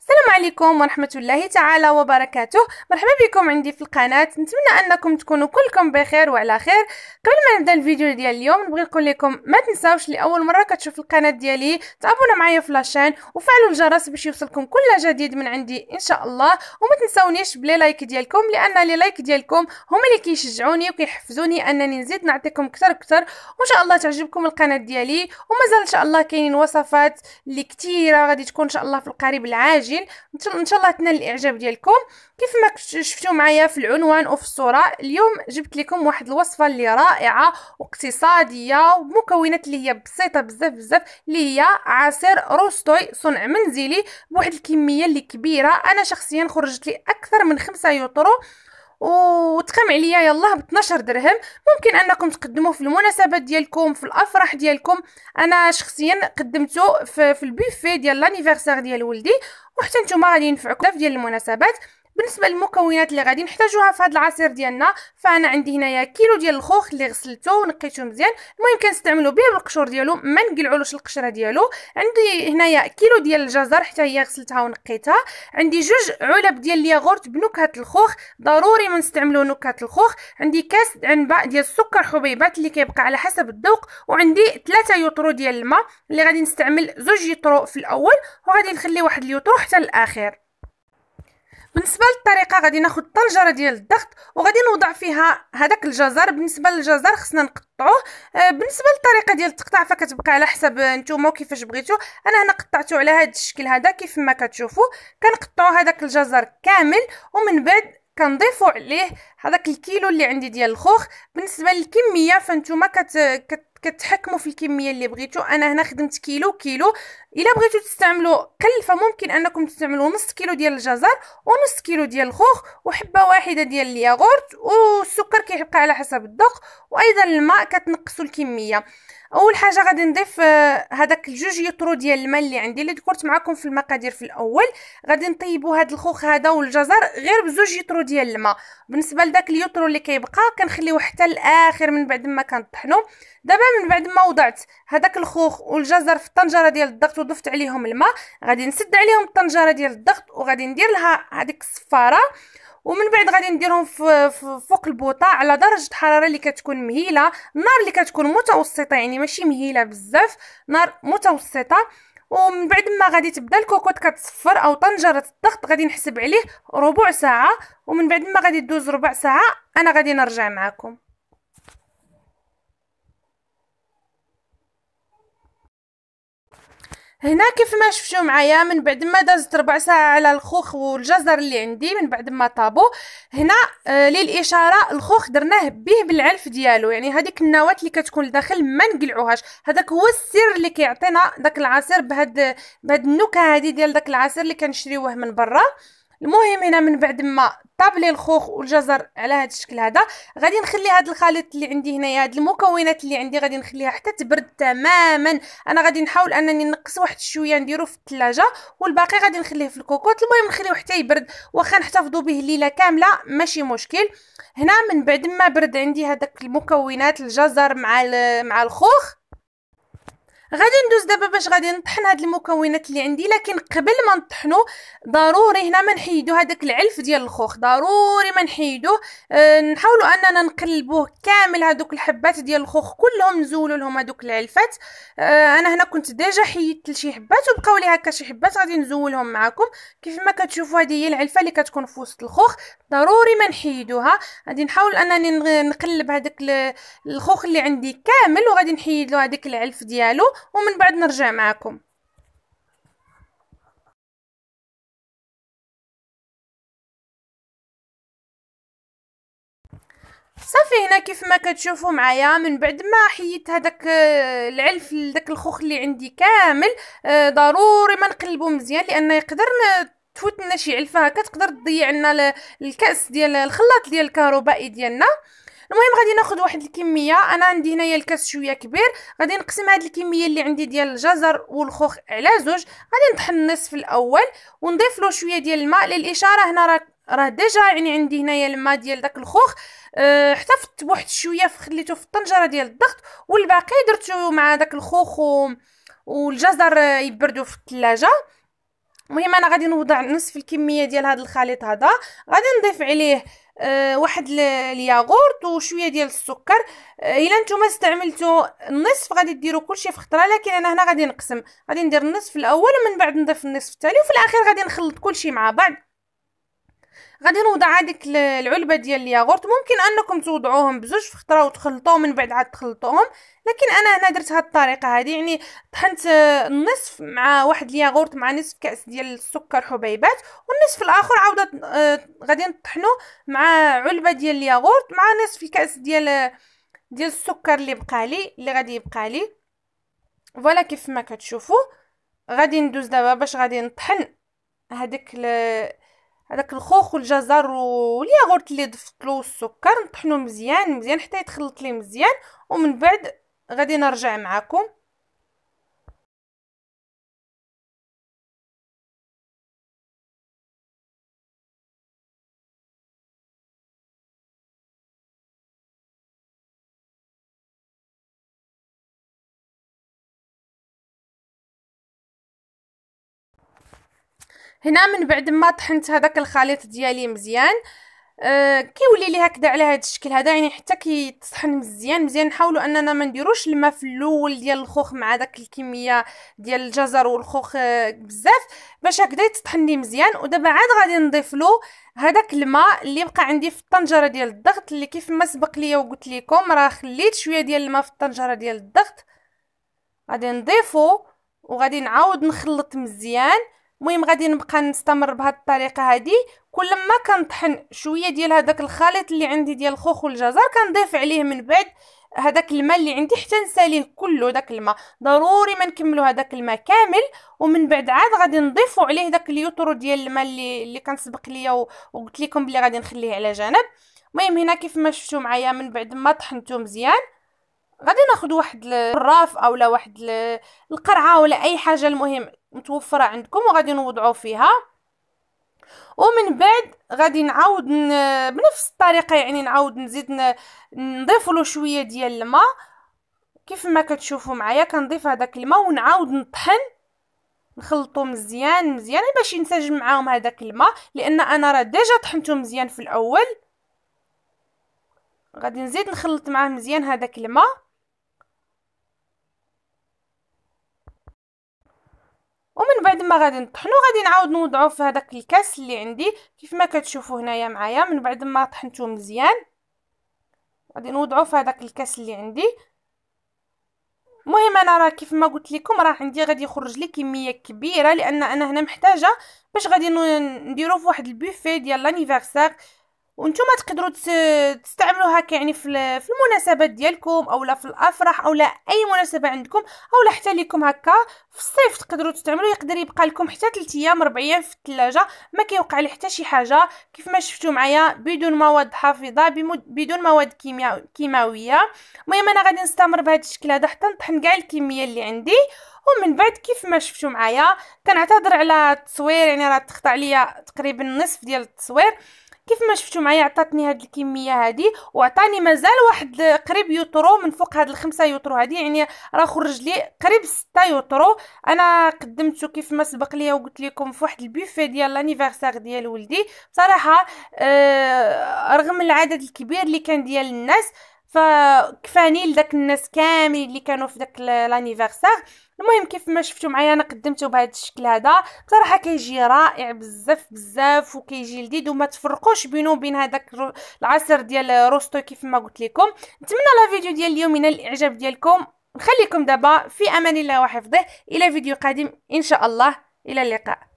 السلام عليكم ورحمة الله تعالى وبركاته مرحبا بكم عندي في القناة نتمنى أنكم تكونوا كلكم بخير وعلى خير قبل ما نبدأ الفيديو ديال اليوم نبغي نقول لكم ما تنساوش لأول مرة كتشوف القناة ديالي تابونا معايا في لاشين وفعلوا الجرس باش يوصلكم كل جديد من عندي إن شاء الله وما تنساونيش بلي لايك ديالكم لأن لي لايك ديالكم هما اللي كيشجعوني وكيحفزوني أنني نزيد نعطيكم كتر كتر وإن شاء الله تعجبكم القناة ديالي ومازال إن شاء الله كاينين وصفات اللي كتيرة غادي تكون إن شاء الله في القريب العاجل الطواجن ان شاء الله تنال الاعجاب ديالكم كيف ما شفتوا معايا في العنوان وفي الصوره اليوم جبت لكم واحد الوصفه اللي رائعه واقتصاديه ومكونات اللي هي بسيطه بزاف بزاف اللي هي عصير روستوي صنع منزلي بواحد الكميه اللي كبيره انا شخصيا خرجت لي اكثر من خمسة يوترو وتقام عليا يلا ب 12 درهم ممكن انكم تقدموه في المناسبات ديالكم في الافراح ديالكم انا شخصيا قدمته في, في البوفيه ديال لانيفرسير ديال ولدي وحتى نتوما غادي ينفعكم بزاف ديال المناسبات بالنسبه للمكونات اللي غادي نحتاجوها في هذا العصير ديالنا فانا عندي هنايا كيلو ديال الخوخ اللي غسلته ونقيته مزيان المهم كنستعملو به بالقشور ديالو ما نقلعولوش القشره ديالو عندي هنايا كيلو ديال الجزر حتى هي غسلتها ونقيتها عندي جوج علب ديال الياغورت بنكهه الخوخ ضروري ما نستعملوا نكهه الخوخ عندي كاس عنبه ديال السكر حبيبات اللي كيبقى على حسب الذوق وعندي ثلاثة يطرو ديال الماء اللي غادي نستعمل زوج يطرو في الاول وغادي نخلي واحد اليطرو حتى الاخير بالنسبه للطريقه غادي ناخذ طنجره ديال الضغط وغادي نوضع فيها هذاك الجزر بالنسبه للجزر خصنا نقطعوه آه، بالنسبه للطريقه ديال التقطاع فكتبقى على حسب نتوما كيفاش بغيتو انا هنا قطعته على هذا الشكل هذا كيف ما كتشوفوا كنقطعوا هذاك الجزر كامل ومن بعد كنضيفوا عليه هذاك الكيلو اللي عندي ديال الخوخ بالنسبه للكميه فانتوما كت... كت... كتحكموا في الكميه اللي بغيتو انا هنا خدمت كيلو كيلو الا بغيتو تستعملوا قل فممكن انكم تستعملوا نص كيلو ديال الجزر ونص كيلو ديال الخوخ وحبه واحده ديال الياغورت والسكر كيبقى على حسب الذوق وايضا الماء كتنقصوا الكميه اول حاجه غادي نضيف آه، هذاك الجوج يطرو ديال الماء اللي عندي اللي ذكرت معكم في المقادير في الاول غادي نطيبوا هذا الخوخ هذا والجزر غير بزوج يطرو ديال الماء بالنسبه لذاك اليطرو اللي كيبقى كنخليوه حتى الاخر من بعد ما كنطحنو دابا من بعد ما وضعت هذاك الخوخ والجزر في الطنجره ديال الضغط وضفت عليهم الماء غادي نسد عليهم الطنجره ديال الضغط وغادي ندير لها هذيك الصفاره ومن بعد غادي نديرهم فوق البوطه على درجه حراره اللي كتكون مهيله النار اللي كتكون متوسطه يعني ماشي مهيله بزاف نار متوسطه ومن بعد ما غادي تبدا الكوكوط كتصفر او طنجره الضغط غادي نحسب عليه ربع ساعه ومن بعد ما غادي دوز ربع ساعه انا غادي نرجع معكم هنا كيف ما شفتوا معايا من بعد ما دازت ربع ساعه على الخوخ والجزر اللي عندي من بعد ما طابو هنا آه للاشاره الخوخ درناه به بالعلف ديالو يعني هذيك النواه اللي كتكون لداخل ما نقلعوهاش هذاك هو السر اللي كيعطينا داك العصير بهاد بهاد النكهه هذه ديال داك العصير اللي كنشريوه من برا المهم هنا من بعد ما طابلي الخوخ والجزر على هذا الشكل هذا غادي نخلي هذا الخليط اللي عندي هنايا هاد المكونات اللي عندي غادي نخليها حتى تبرد تماما انا غادي نحاول انني نقص واحد شويه نديرو في الثلاجه والباقي غادي نخليه في الكوكوت المهم نخليوه حتى يبرد واخا نحتفظوا به ليله كامله ماشي مشكل هنا من بعد ما برد عندي هذاك المكونات الجزر مع مع الخوخ غادي ندوز دابا باش غادي نطحن هاد المكونات اللي عندي لكن قبل ما نطحنو ضروري هنا ما نحيدو هذاك العلف ديال الخوخ ضروري ما نحيدوه أه نحاولوا اننا نقلبوه كامل هذوك الحبات ديال الخوخ كلهم نزولوا لهم هذوك العلفات أه انا هنا كنت ديجا حيدت لشي حبات وبقاو لي هكا شي حبات غادي نزولهم معكم كيف ما كتشوفوا هذه هي العلفه اللي كتكون في وسط الخوخ ضروري ما نحيدوها غادي نحاول انني نقلب هذاك الخوخ اللي عندي كامل وغادي نحيد له هذيك العلف ديالو ومن بعد نرجع معكم صافي هنا كيف ما كتشوفوا معايا من بعد ما حيدت هذاك آه، العلف داك الخوخ اللي عندي كامل آه، ضروري ما نقلبو مزيان لان يقدر تفوتنا شي علفه هكا تقدر تضيع لنا الكاس ديال الخلاط ديال الكهربائي ديالنا المهم غادي ناخذ واحد الكميه انا عندي هنايا الكاس شويه كبير غادي نقسم هاد الكميه اللي عندي ديال الجزر والخوخ على زوج غادي نطحن النصف الاول ونضيف له شويه ديال الماء للاشاره هنا راه راه ديجا يعني عندي هنايا الماء ديال داك الخوخ أه حتفت بواحد شويه فخليته في الطنجره ديال الضغط والباقي درته مع داك الخوخ و... والجزر يبردوا في الثلاجه المهم انا غادي نوضع نصف الكميه ديال هذا الخليط هذا غادي نضيف عليه آه، واحد الياغورت وشويه ديال السكر آه، الا نتوما استعملتوا النصف غادي ديروا كلشي في خطره لكن انا هنا غادي نقسم غادي ندير النصف الاول ومن بعد نضيف النصف الثاني وفي الاخير غادي نخلط كلشي مع بعض غادي نوضع هذيك العلبه ديال الياغورت ممكن انكم توضعوهم بزوج في خطره وتخلطوهم من بعد عاد تخلطوهم لكن انا هنا درت هاد الطريقه هذه يعني طحنت آه، النصف مع واحد الياغورت مع نصف كاس ديال السكر حبيبات والنصف الاخر عاودة آه، غادي نطحنو مع علبه ديال الياغورت مع نصف الكاس ديال آه، ديال السكر اللي بقى لي اللي غادي يبقى لي فوالا كيف ما كتشوفوا غادي ندوز دابا باش غادي نطحن هذيك هذاك الخوخ والجزر والياغورت اللي ضفت له السكر نطحنو مزيان مزيان حتى يتخلط لي مزيان ومن بعد غادي نرجع معكم هنا من بعد ما طحنت هذاك الخليط ديالي مزيان أه كيولي لي هكذا على هذا الشكل هذا يعني حتى كيطحن مزيان مزيان نحاولوا اننا ما نديروش الماء في الاول ديال الخوخ مع داك الكميه ديال الجزر والخوخ آه، بزاف باش هكذا يتطحن لي مزيان ودابا عاد غادي نضيف له هذاك الماء اللي بقى عندي في الطنجره ديال الضغط اللي كيف ما سبق ليا وقلت لكم راه خليت شويه ديال الماء في الطنجره ديال الضغط غادي نضيفه وغادي نعاود نخلط مزيان المهم غادي نبقى نستمر بهاد الطريقه هادي كل ما كنطحن شويه ديال هذاك الخليط اللي عندي ديال الخوخ والجزر كنضيف عليه من بعد هذاك الماء اللي عندي حتى نساليه كله داك الماء ضروري ما نكملو هذاك الماء كامل ومن بعد عاد غادي نضيفو عليه داك اليوترو ديال الماء اللي اللي كنسبق ليا وقلت لكم بلي غادي نخليه على جنب المهم هنا كيف ما شفتوا معايا من بعد ما طحنتو مزيان غادي ناخذ واحد الراف اولا واحد القرعه ولا اي حاجه المهم متوفره عندكم وغادي نوضعو فيها ومن بعد غادي نعاود بنفس الطريقه يعني نعاود نزيد نضيف له شويه ديال الماء كيف ما كتشوفوا معايا كنضيف هذاك الماء ونعاود نطحن نخلطو مزيان مزيان باش ينسجم معاهم هذاك الماء لان انا راه ديجا طحنته مزيان في الاول غادي نزيد نخلط معاه مزيان هذاك الماء ومن بعد ما غادي نطحنو غادي نعاود نوضعو في هذاك الكاس اللي عندي كيف ما كتشوفوا هنايا معايا من بعد ما طحنتو مزيان غادي نوضعو في هذاك الكاس اللي عندي المهم انا راه كيف ما قلت لكم راه عندي غادي يخرج لي كميه كبيره لان انا هنا محتاجه باش غادي نديرو في واحد البوفيه ديال لانيفيرسير وانتم تقدروا تستعملوها هكا يعني في المناسبات ديالكم اولا في الافراح اولا اي مناسبه عندكم اولا حتى ليكم هكا في الصيف تقدروا تستعملوا يقدر يبقى لكم حتى 3 ايام 4 ايام في الثلاجه ما كيوقع ليه حتى شي حاجه كيف ما شفتوا معايا بدون مواد حافظه بدون مواد كيماويه المهم انا غادي نستمر بهذا الشكل هذا حتى نطحن كاع الكميه اللي عندي ومن بعد كيف ما شفتوا معايا كنعتذر على التصوير يعني راه تقطع ليا تقريبا نصف ديال التصوير كيف ما شفتوا معايا عطاتني هاد الكميه هادي وعطاني مازال واحد قريب يوترو من فوق هاد الخمسة يوترو هادي يعني راه خرج لي قريب ستة يوترو انا قدمته كيف ما سبق ليا وقلت لكم في واحد البوفي ديال لانيفرسير ديال ولدي بصراحه آه رغم العدد الكبير اللي كان ديال الناس فكفاني لداك الناس كاملين اللي كانوا في داك لانيفرسير المهم كيف ما شفتوا معايا انا قدمته بهذا الشكل هذا بصراحه كيجي رائع بزاف بزاف وكيجي لذيذ وما تفرقوش بينه وبين هذاك العصير ديال روستو كيف ما قلت لكم نتمنى لا فيديو ديال اليوم ينال الاعجاب ديالكم نخليكم دابا في امان الله وحفظه الى فيديو قادم ان شاء الله الى اللقاء